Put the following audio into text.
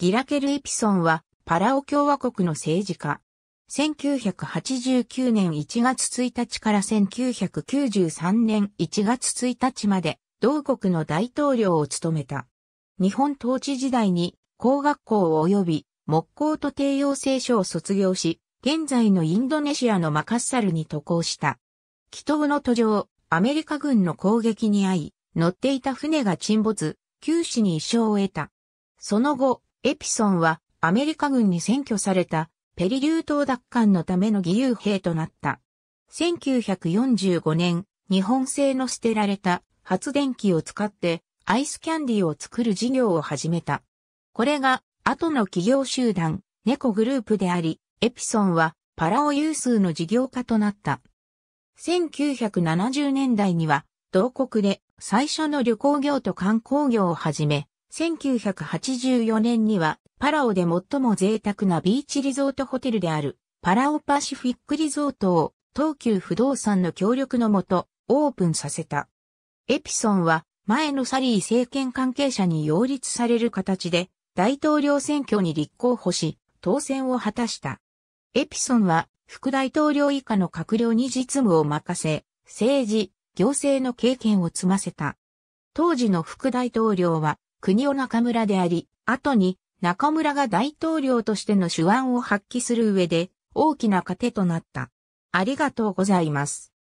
ギラケル・エピソンはパラオ共和国の政治家。1989年1月1日から1993年1月1日まで同国の大統領を務めた。日本統治時代に工学校及び木工と帝王聖書を卒業し、現在のインドネシアのマカッサルに渡航した。祈祷の途上、アメリカ軍の攻撃に遭い、乗っていた船が沈没、九死に一生を得た。その後、エピソンはアメリカ軍に占拠されたペリリュー島奪還のための義勇兵となった。1945年、日本製の捨てられた発電機を使ってアイスキャンディを作る事業を始めた。これが後の企業集団、猫グループであり、エピソンはパラオ有数の事業家となった。1970年代には、同国で最初の旅行業と観光業を始め、1984年にはパラオで最も贅沢なビーチリゾートホテルであるパラオパシフィックリゾートを東急不動産の協力のもとオープンさせた。エピソンは前のサリー政権関係者に擁立される形で大統領選挙に立候補し当選を果たした。エピソンは副大統領以下の閣僚に実務を任せ、政治、行政の経験を積ませた。当時の副大統領は国を中村であり、後に中村が大統領としての手腕を発揮する上で大きな糧となった。ありがとうございます。